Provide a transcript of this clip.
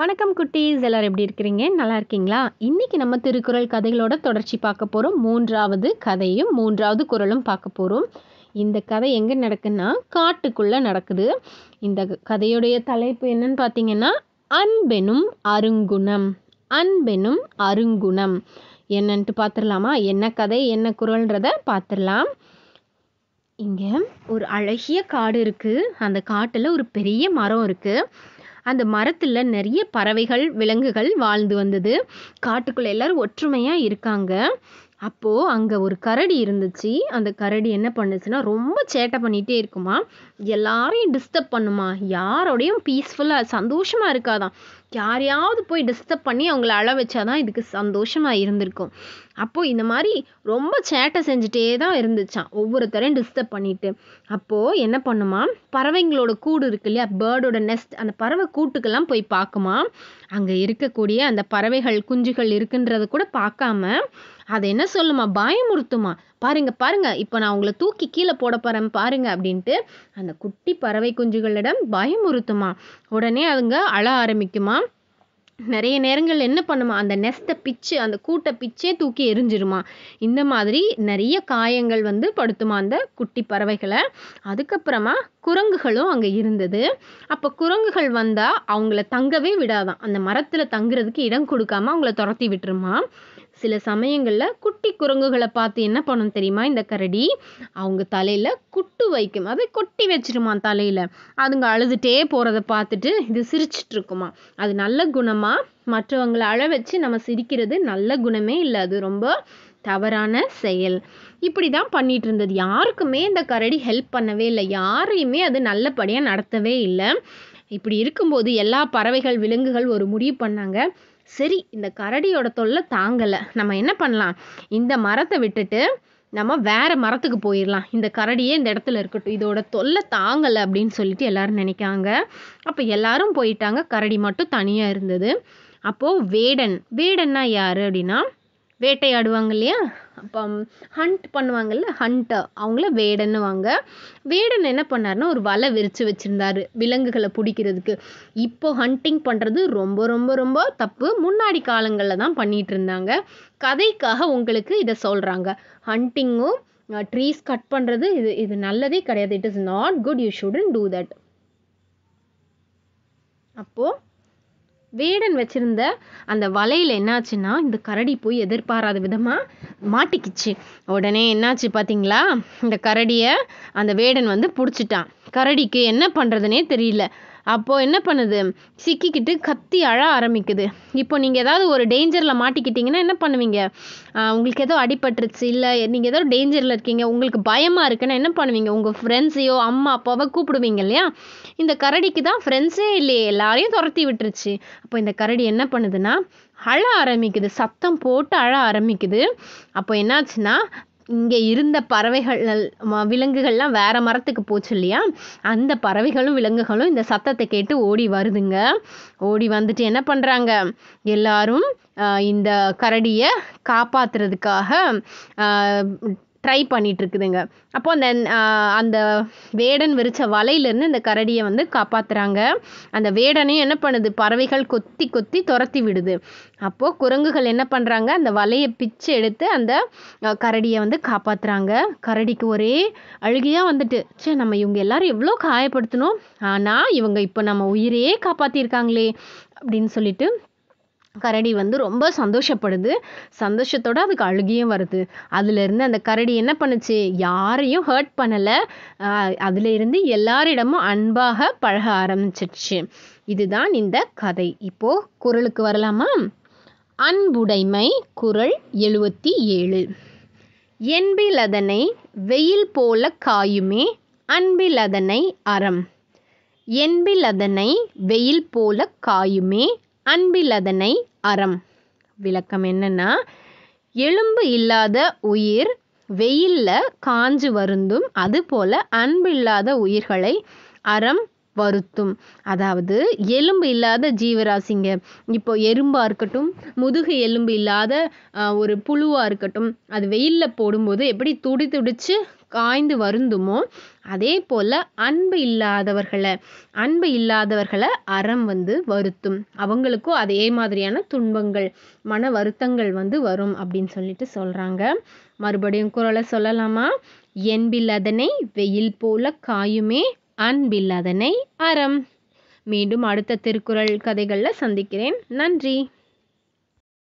வணக்கம் குட்டீஸ் எல்லாரும் எப்படி இருக்கிறீங்க நல்லா இருக்கீங்களா இன்றைக்கி நம்ம திருக்குறள் கதைகளோட தொடர்ச்சி பார்க்க போகிறோம் மூன்றாவது கதையும் மூன்றாவது குரலும் பார்க்க போகிறோம் இந்த கதை எங்கே நடக்குன்னா காட்டுக்குள்ளே நடக்குது இந்த கதையுடைய தலைப்பு என்னன்னு பார்த்தீங்கன்னா அன்பெனும் அருங்குணம் அன்பெனும் அருங்குணம் என்னன்ட்டு பார்த்துடலாமா என்ன கதை என்ன குரல்ன்றத பார்த்துடலாம் இங்கே ஒரு அழகிய காடு இருக்குது அந்த காட்டில் ஒரு பெரிய மரம் இருக்குது அந்த மரத்தில் நிறைய பறவைகள் விலங்குகள் வாழ்ந்து வந்தது காட்டுக்குள்ளே எல்லாரும் ஒற்றுமையாக இருக்காங்க அப்போது அங்கே ஒரு கரடி இருந்துச்சு அந்த கரடி என்ன பண்ணுச்சுன்னா ரொம்ப சேட்டை பண்ணிகிட்டே இருக்குமா எல்லாரையும் டிஸ்டர்ப் பண்ணுமா யாரோடையும் பீஸ்ஃபுல்லாக சந்தோஷமாக இருக்காதான் யாரையாவது போய் டிஸ்டர்ப் பண்ணி அவங்கள அழ வச்சா தான் இதுக்கு சந்தோஷமாக இருந்திருக்கும் அப்போது இந்த மாதிரி ரொம்ப சேட்டை செஞ்சுட்டே தான் இருந்துச்சான் ஒவ்வொருத்தரையும் டிஸ்டர்ப் பண்ணிட்டு அப்போது என்ன பண்ணுமா பறவைங்களோட கூடு இருக்கு இல்லையா பேர்டோட நெஸ்ட் அந்த பறவை கூட்டுக்கெல்லாம் போய் பார்க்குமா அங்கே இருக்கக்கூடிய அந்த பறவைகள் குஞ்சுகள் இருக்குன்றத கூட பார்க்காம அதை என்ன சொல்லுமா பயமுறுத்துமா பாருங்க பாருங்க இப்போ நான் உங்களை தூக்கி கீழே போட போகிறேன் பாருங்க அப்படின்ட்டு அந்த குட்டி பறவை குஞ்சுகளிடம் பயமுறுத்துமா உடனே அவங்க அழ ஆரம்பிக்குமா நிறைய நேரங்கள் என்ன பண்ணுமா அந்த நெஸ்ட்டை பிச்சு அந்த கூட்டை பிச்சே தூக்கி எரிஞ்சிருமா இந்த மாதிரி நிறைய காயங்கள் வந்து படுத்துமா அந்த குட்டி பறவைகளை அதுக்கப்புறமா குரங்குகளும் அங்கே இருந்தது அப்போ குரங்குகள் வந்தால் அவங்கள தங்கவே விடாதான் அந்த மரத்தில் தங்குறதுக்கு இடம் கொடுக்காம அவங்கள துரத்தி விட்டுருமா சில சமயங்களில் குட்டி குரங்குகளை பார்த்து என்ன பண்ணும் தெரியுமா இந்த கரடி அவங்க தலையில் குட்டு வைக்கும் அதை கொட்டி வச்சிருமா தலையில் அதுங்க அழுதுகிட்டே போகிறத பார்த்துட்டு இது சிரிச்சிட்ருக்குமா அது நல்ல குணமாக மற்றவங்களை அழ வச்சு நம்ம சிரிக்கிறது நல்ல குணமே இல்லை அது ரொம்ப தவறான செயல் இப்படி தான் பண்ணிகிட்டு இருந்தது யாருக்குமே இந்த கரடி ஹெல்ப் பண்ணவே இல்லை யாரையுமே அது நல்லபடியாக நடத்தவே இல்லை இப்படி இருக்கும்போது எல்லா பறவைகள் விலங்குகள் ஒரு முடிவு பண்ணாங்க சரி இந்த கரடியோட தொல்லை தாங்கலை நம்ம என்ன பண்ணலாம் இந்த மரத்தை விட்டுட்டு நம்ம வேறு மரத்துக்கு போயிடலாம் இந்த கரடியே இந்த இடத்துல இருக்கட்டும் இதோட தொல்லை தாங்கலை அப்படின்னு சொல்லிட்டு எல்லோரும் நினைக்காங்க அப்போ எல்லாரும் போயிட்டாங்க கரடி மட்டும் தனியாக இருந்தது அப்போது வேடன் வேடன்னா யார் அப்படின்னா வேட்டையாடுவாங்க இல்லையா அப்போ ஹண்ட் பண்ணுவாங்கள்ல ஹண்ட்டர் அவங்கள வேடன்னுவாங்க வேடன் என்ன பண்ணாருன்னா ஒரு வலை விரித்து வச்சுருந்தாரு விலங்குகளை பிடிக்கிறதுக்கு இப்போ ஹண்டிங் பண்ணுறது ரொம்ப ரொம்ப ரொம்ப தப்பு முன்னாடி காலங்களில் தான் பண்ணிகிட்டு இருந்தாங்க கதைக்காக உங்களுக்கு இதை சொல்கிறாங்க ஹண்டிங்கும் ட்ரீஸ் கட் பண்ணுறது இது இது நல்லதே கிடையாது it is not good you shouldn't do that அப்போது வேடன் வச்சிருந்த அந்த வலையில் என்னாச்சுன்னா இந்த கரடி போய் எதிர்பாராத விதமாக மாட்டிக்கிச்சு உடனே என்னாச்சு பார்த்தீங்களா இந்த கரடியை அந்த வேடன் வந்து பிடிச்சிட்டான் கரடிக்கு என்ன பண்ணுறதுனே தெரியல அப்போது என்ன பண்ணுது சிக்கிக்கிட்டு கத்தி அழ ஆரம்பிக்குது இப்போ நீங்கள் ஏதாவது ஒரு டேஞ்சரில் மாட்டிக்கிட்டிங்கன்னா என்ன பண்ணுவீங்க உங்களுக்கு ஏதோ அடிபட்டுருச்சு இல்லை நீங்கள் ஏதோ டேஞ்சரில் இருக்கீங்க உங்களுக்கு பயமாக இருக்குன்னா என்ன பண்ணுவீங்க உங்கள் ஃப்ரெண்ட்ஸையோ அம்மா அப்பாவை கூப்பிடுவீங்க இல்லையா இந்த கரடிக்கு தான் ஃப்ரெண்ட்ஸே இல்லையே எல்லாரையும் துரத்தி விட்டுருச்சு அப்போ இந்த கரடி என்ன பண்ணுதுன்னா அழ ஆரம்பிக்குது சத்தம் போட்டு அழ ஆரம்பிக்குது அப்போ என்னாச்சுன்னா இங்கே இருந்த பறவைகள் விலங்குகள்லாம் வேறு மரத்துக்கு போச்சு இல்லையா அந்த பறவைகளும் விலங்குகளும் இந்த சத்தத்தை கேட்டு ஓடி வருதுங்க ஓடி வந்துட்டு என்ன பண்ணுறாங்க எல்லாரும் இந்த கரடியை காப்பாற்றுறதுக்காக ட்ரை இருக்குதுங்க அப்போது அந்த அந்த வேடன் விரிச்ச வலையிலேருந்து இந்த கரடியை வந்து காப்பாற்றுறாங்க அந்த வேடனையும் என்ன பண்ணுது பறவைகள் கொத்தி கொத்தி துரத்தி விடுது அப்போது குரங்குகள் என்ன பண்ணுறாங்க அந்த வலையை பிச்சு எடுத்து அந்த கரடியை வந்து காப்பாற்றுறாங்க கரடிக்கு ஒரே அழுகையாக வந்துட்டு சே நம்ம இவங்க எல்லாரும் எவ்வளோ காயப்படுத்தணும் ஆனால் இவங்க இப்போ நம்ம உயிரையே காப்பாத்திருக்காங்களே அப்படின்னு சொல்லிட்டு கரடி வந்து ரொம்ப சந்தோஷப்படுது சந்தோஷத்தோடு அதுக்கு அழுகியும் வருது அதுலேருந்து அந்த கரடி என்ன பண்ணுச்சு யாரையும் ஹர்ட் பண்ணலை அதுலேருந்து எல்லாரிடமும் அன்பாக பழக ஆரம்பிச்சிருச்சு இதுதான் இந்த கதை இப்போது குரலுக்கு வரலாமா அன்புடைமை குரல் எழுபத்தி ஏழு என்பில் அதனை வெயில் போல காயுமே அன்பில் அதனை அறம் என்பில் அதனை வெயில் போல காயுமே அன்பில் அதனை அறம் விளக்கம் என்னன்னா எலும்பு இல்லாத உயிர் வெயில்ல காஞ்சு வருந்தும் அதுபோல அன்பில்லாத உயிர்களை அறம் வருத்தும் அதாவது எலும்பு இல்லாத ஜீவராசிங்க இப்போ எறும்பாக இருக்கட்டும் முதுகு எலும்பு இல்லாத ஒரு புழுவாக இருக்கட்டும் அது வெயிலில் போடும்போது எப்படி துடி துடிச்சு காய்ந்து வருந்துமோ அதே போல் அன்பு இல்லாதவர்களை அன்பு இல்லாதவர்களை அறம் வந்து வருத்தும் அவங்களுக்கும் அதே மாதிரியான துன்பங்கள் மன வருத்தங்கள் வந்து வரும் அப்படின்னு சொல்லிட்டு சொல்கிறாங்க மறுபடியும் குரலை சொல்லலாமா என்பில்லாதனை வெயில் போல காயுமே அன்பில்லாதனை அறம் மீண்டும் அடுத்த திருக்குறள் கதைகளில் சந்திக்கிறேன் நன்றி